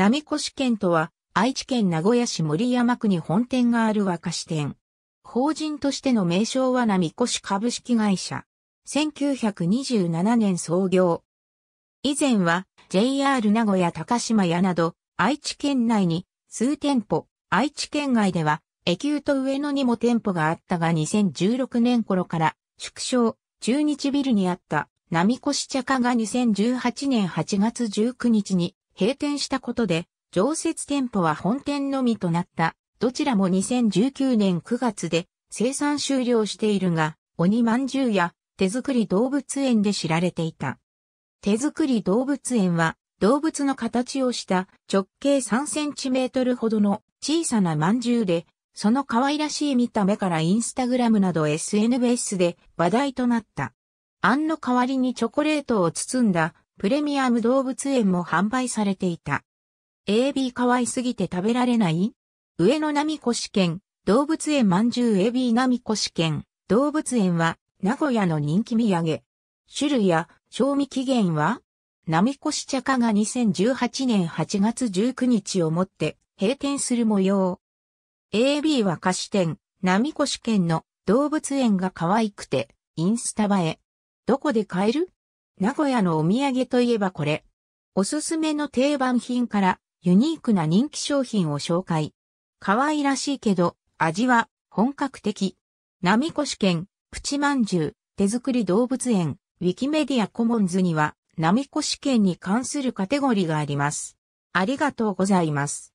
並越県とは、愛知県名古屋市森山区に本店がある和菓子店。法人としての名称は並越株式会社。1927年創業。以前は JR 名古屋高島屋など愛知県内に数店舗、愛知県外では駅湯と上野にも店舗があったが2016年頃から縮小、中日ビルにあった並越茶化が2018年8月19日に閉店したことで、常設店舗は本店のみとなった。どちらも2019年9月で生産終了しているが、鬼まんじゅうや手作り動物園で知られていた。手作り動物園は動物の形をした直径3センチメートルほどの小さなまんじゅうで、その可愛らしい見た目からインスタグラムなど SNS で話題となった。あんの代わりにチョコレートを包んだプレミアム動物園も販売されていた。AB 可愛すぎて食べられない上野並子試験、動物園まんじゅう AB 並子試験、動物園は名古屋の人気土産。種類や賞味期限は並子試茶化が2018年8月19日をもって閉店する模様。AB は菓子店、並子試験の動物園が可愛くてインスタ映え。どこで買える名古屋のお土産といえばこれ。おすすめの定番品からユニークな人気商品を紹介。可愛らしいけど味は本格的。並越県プチまんじゅう手作り動物園ウィキメディアコモンズには並越県に関するカテゴリーがあります。ありがとうございます。